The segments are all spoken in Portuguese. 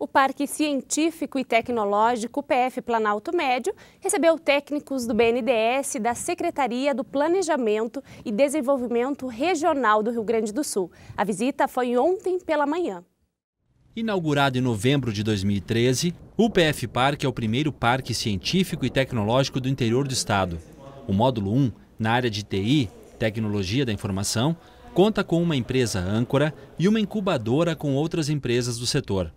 O Parque Científico e Tecnológico PF Planalto Médio recebeu técnicos do BNDES da Secretaria do Planejamento e Desenvolvimento Regional do Rio Grande do Sul. A visita foi ontem pela manhã. Inaugurado em novembro de 2013, o PF Parque é o primeiro parque científico e tecnológico do interior do estado. O módulo 1, na área de TI, Tecnologia da Informação, conta com uma empresa âncora e uma incubadora com outras empresas do setor.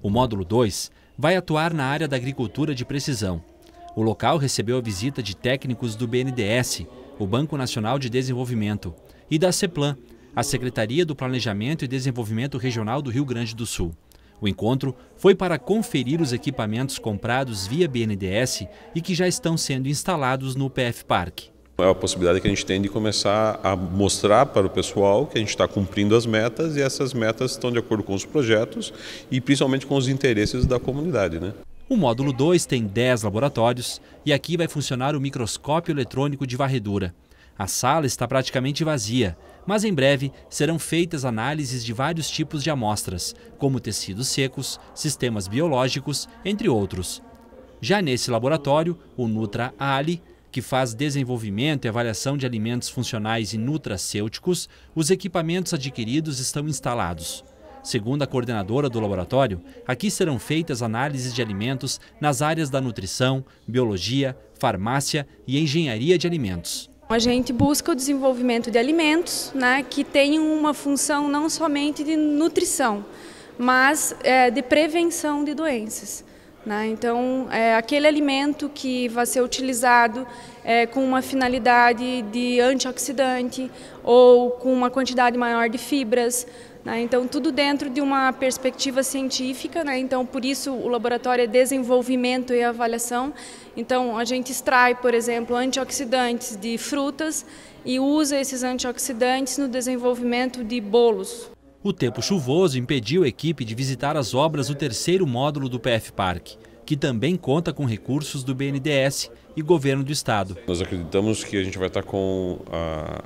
O módulo 2 vai atuar na área da agricultura de precisão. O local recebeu a visita de técnicos do BNDES, o Banco Nacional de Desenvolvimento, e da CEPLAN, a Secretaria do Planejamento e Desenvolvimento Regional do Rio Grande do Sul. O encontro foi para conferir os equipamentos comprados via BNDES e que já estão sendo instalados no PF Parque é a possibilidade que a gente tem de começar a mostrar para o pessoal que a gente está cumprindo as metas e essas metas estão de acordo com os projetos e principalmente com os interesses da comunidade. Né? O módulo 2 tem 10 laboratórios e aqui vai funcionar o microscópio eletrônico de varredura. A sala está praticamente vazia, mas em breve serão feitas análises de vários tipos de amostras, como tecidos secos, sistemas biológicos, entre outros. Já nesse laboratório, o Nutra Ali que faz desenvolvimento e avaliação de alimentos funcionais e nutracêuticos, os equipamentos adquiridos estão instalados. Segundo a coordenadora do laboratório, aqui serão feitas análises de alimentos nas áreas da nutrição, biologia, farmácia e engenharia de alimentos. A gente busca o desenvolvimento de alimentos né, que tenham uma função não somente de nutrição, mas é, de prevenção de doenças. Né? Então, é aquele alimento que vai ser utilizado é, com uma finalidade de antioxidante ou com uma quantidade maior de fibras. Né? Então, tudo dentro de uma perspectiva científica. Né? Então, por isso o laboratório é desenvolvimento e avaliação. Então, a gente extrai, por exemplo, antioxidantes de frutas e usa esses antioxidantes no desenvolvimento de bolos. O tempo chuvoso impediu a equipe de visitar as obras do terceiro módulo do PF Parque, que também conta com recursos do BNDES e governo do estado. Nós acreditamos que a gente vai estar com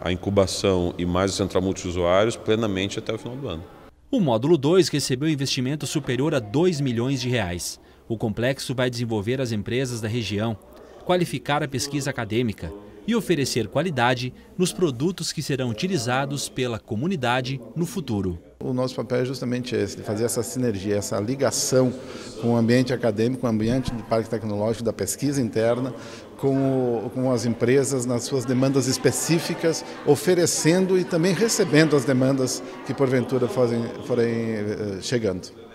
a, incubação e mais a central multiusuários plenamente até o final do ano. O módulo 2 recebeu investimento superior a 2 milhões de reais. O complexo vai desenvolver as empresas da região, qualificar a pesquisa acadêmica e oferecer qualidade nos produtos que serão utilizados pela comunidade no futuro. O nosso papel é justamente esse, de fazer essa sinergia, essa ligação com o ambiente acadêmico, com o ambiente do parque tecnológico, da pesquisa interna, com, o, com as empresas nas suas demandas específicas, oferecendo e também recebendo as demandas que porventura forem eh, chegando.